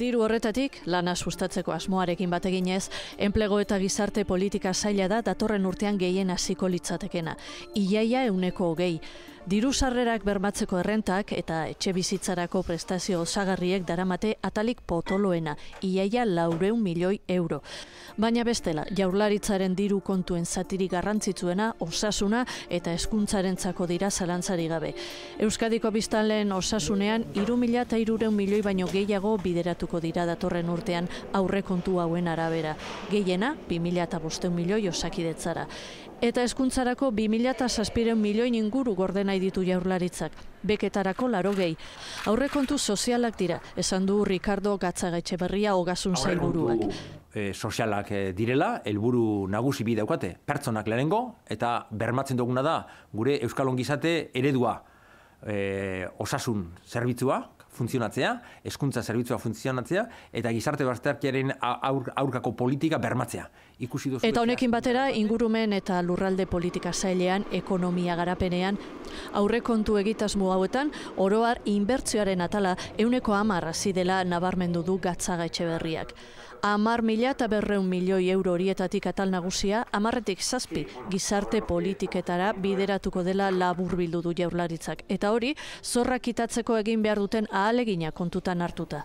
Diru horretatik, lana sustatzeko asmoarekin bateginez, enplego eta gizarte politika zaila da datorren urtean gehien hasiko litzatekena. Iaia euneko hogei. Diru sarrerak bermatzeko errentak eta etxe bizitzarako prestazio osagarriek daramate atalik potoloena, iaia laureun milioi euro. Baina bestela, jaurlaritzaren diru kontuen zatiri garrantzitsuena osasuna eta hezkuntzarentzako zako dira zalantzari gabe. Euskadiko biztanleen osasunean, iru mila eta irureun milioi baino gehiago bideratuko dira datorren urtean aurre kontu hauen arabera. Gehiena, bi eta bosteun milioi osakidetzara eta eskuntzarako 2.000 milioin inguru gordena nahi ditu jaurlaritzak. Beketarako laro gehi. Aurrekontu sozialak dira, esan du Ricardo Gatzagaitxe Berria hogazun zain eh, sozialak eh, direla, helburu nagusi bi daukate, pertsonak lehenengo, eta bermatzen duguna da, gure Euskal Ongizate eredua e, osasun zerbitzua, funtzionatzea, eskuntza zerbitzua funtzionatzea, eta gizarte bazterkiaren aur, aurkako politika bermatzea. Ikusi duzu eta honekin batera, ingurumen eta lurralde politika zailean, ekonomia garapenean, aurre kontu hauetan, hauetan, oroar inbertzioaren atala, euneko amarra zidela nabarmendu du gatzaga etxe berriak. Amar mila eta berreun milioi euro horietatik atal nagusia, amarretik zazpi gizarte politiketara bideratuko dela labur bildu du jaurlaritzak. Eta hori, zorra kitatzeko egin behar duten Alegina kontutan hartuta